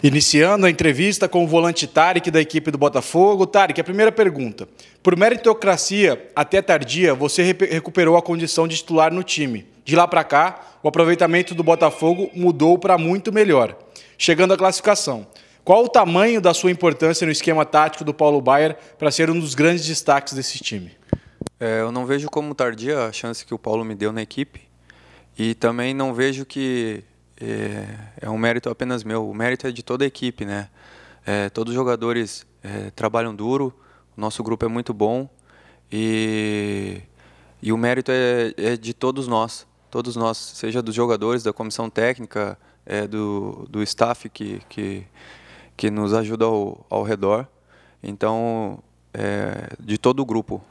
Iniciando a entrevista com o volante Tarek da equipe do Botafogo. Tarek, a primeira pergunta. Por meritocracia, até tardia, você recuperou a condição de titular no time. De lá para cá, o aproveitamento do Botafogo mudou para muito melhor, chegando à classificação. Qual o tamanho da sua importância no esquema tático do Paulo Baier para ser um dos grandes destaques desse time? É, eu não vejo como tardia a chance que o Paulo me deu na equipe e também não vejo que é, é um mérito apenas meu, o mérito é de toda a equipe, né? É, todos os jogadores é, trabalham duro, o nosso grupo é muito bom e, e o mérito é, é de todos nós, todos nós, seja dos jogadores, da comissão técnica, é, do, do staff que, que, que nos ajuda ao, ao redor. Então, é, de todo o grupo.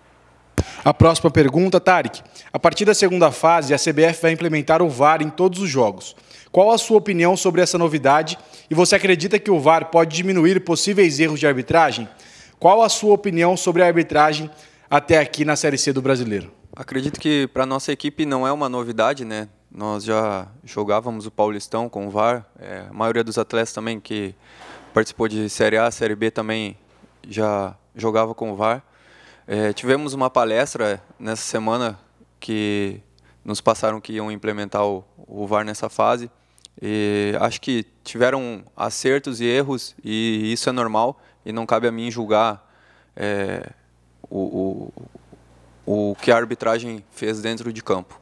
A próxima pergunta, Tarek. A partir da segunda fase, a CBF vai implementar o VAR em todos os jogos. Qual a sua opinião sobre essa novidade? E você acredita que o VAR pode diminuir possíveis erros de arbitragem? Qual a sua opinião sobre a arbitragem até aqui na Série C do Brasileiro? Acredito que para nossa equipe não é uma novidade, né? Nós já jogávamos o Paulistão com o VAR. É, a maioria dos atletas também que participou de Série A, Série B também já jogava com o VAR. É, tivemos uma palestra nessa semana que nos passaram que iam implementar o, o VAR nessa fase. E acho que tiveram acertos e erros, e isso é normal, e não cabe a mim julgar é, o, o, o que a arbitragem fez dentro de campo.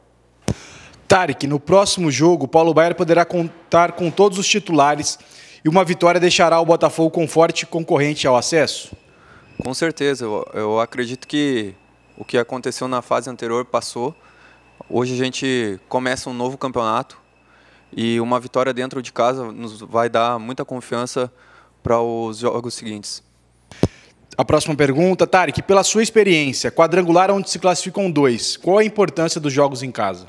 Tarek, no próximo jogo, Paulo Baier poderá contar com todos os titulares e uma vitória deixará o Botafogo com forte concorrente ao acesso? Com certeza, eu, eu acredito que o que aconteceu na fase anterior passou. Hoje a gente começa um novo campeonato e uma vitória dentro de casa nos vai dar muita confiança para os jogos seguintes. A próxima pergunta, Tarek, pela sua experiência, quadrangular onde se classificam dois, qual a importância dos jogos em casa?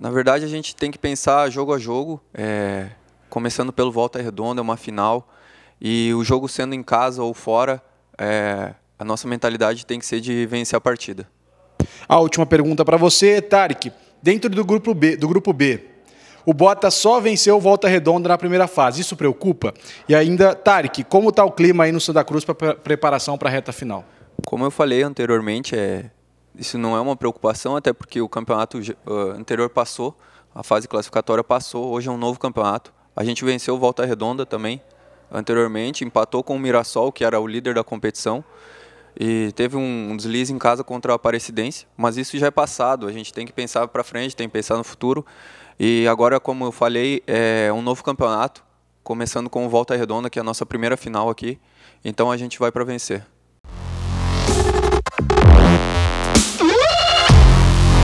Na verdade, a gente tem que pensar jogo a jogo, é, começando pelo Volta Redonda, uma final, e o jogo sendo em casa ou fora, é, a nossa mentalidade tem que ser de vencer a partida. A última pergunta para você, Tarek. Dentro do grupo B, do grupo B, o Bota só venceu Volta Redonda na primeira fase. Isso preocupa? E ainda, Tarek, como está o clima aí no Santa Cruz para preparação para a reta final? Como eu falei anteriormente, é, isso não é uma preocupação, até porque o campeonato ah, anterior passou, a fase classificatória passou, hoje é um novo campeonato. A gente venceu Volta Redonda também, anteriormente, empatou com o Mirassol, que era o líder da competição, e teve um deslize em casa contra o Aparecidense, mas isso já é passado, a gente tem que pensar para frente, tem que pensar no futuro. E agora, como eu falei, é um novo campeonato, começando com o Volta Redonda, que é a nossa primeira final aqui, então a gente vai para vencer.